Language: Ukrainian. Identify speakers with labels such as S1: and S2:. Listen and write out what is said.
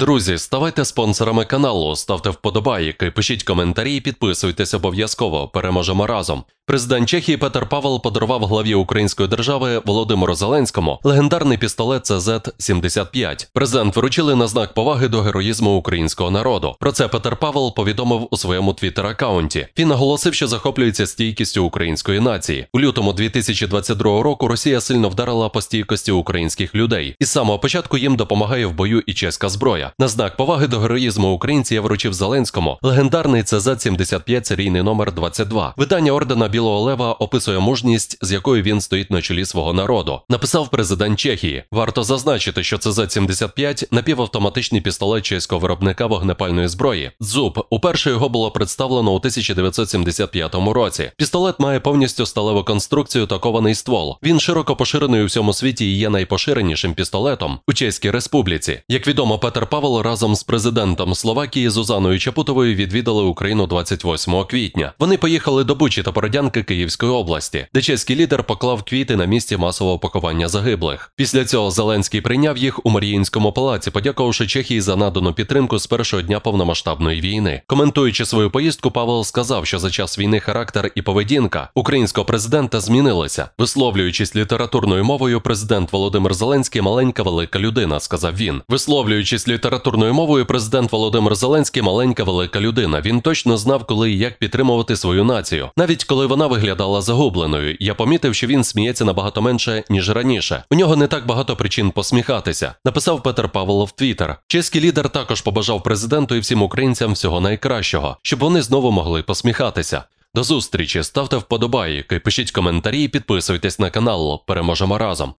S1: Друзі, ставайте спонсорами каналу, ставте вподобайки, пишіть коментарі і підписуйтесь обов'язково. Переможемо разом. Президент Чехії Петер Павел подарував главі Української держави Володимиру Зеленському легендарний пістолет ЦЗ-75. Президент вручили на знак поваги до героїзму українського народу. Про це Петер Павел повідомив у своєму твіттер-аккаунті. Він наголосив, що захоплюється стійкістю української нації. У лютому 2022 року Росія сильно вдарила по стійкості українських людей, і з самого початку їм допомагає в бою і чеська зброя. На знак поваги до героїзму українців я вручив Зеленському легендарний ЦЗ 75 серійний номер 22. Видання ордена Білого Лева описує мужність, з якою він стоїть на чолі свого народу. Написав президент Чехії. Варто зазначити, що ЦЗ-75 напівавтоматичний пістолет чеського виробника вогнепальної зброї. Дзуб уперше його було представлено у 1975 році. Пістолет має повністю сталеву конструкцію та кований ствол. Він широко поширений у всьому світі і є найпоширенішим пістолетом у Чеській Республіці. Як відомо, Петер Павлов Павел разом з президентом Словакії Зузаною Чапутовою відвідали Україну 28 квітня. Вони поїхали до Бучі та Породянки Київської області, де чеський лідер поклав квіти на місці масового пакування загиблих. Після цього Зеленський прийняв їх у Маріїнському палаці, подякувавши Чехії за надану підтримку з першого дня повномасштабної війни. Коментуючи свою поїздку, Павел сказав, що за час війни характер і поведінка українського президента змінилися. Висловлюючись літературною мовою, президент Володимир Зеленський маленька велика людина, сказав він. Висловлюючись літературною мовою президент Володимир Зеленський маленька велика людина. Він точно знав, коли і як підтримувати свою націю, навіть коли вона виглядала загубленою. Я помітив, що він сміється набагато менше ніж раніше. У нього не так багато причин посміхатися. Написав Петер Павлов в Твіттер. Чеський лідер також побажав президенту і всім українцям всього найкращого, щоб вони знову могли посміхатися. До зустрічі ставте вподобайки, пишіть коментарі і підписуйтесь на канал. Переможемо разом.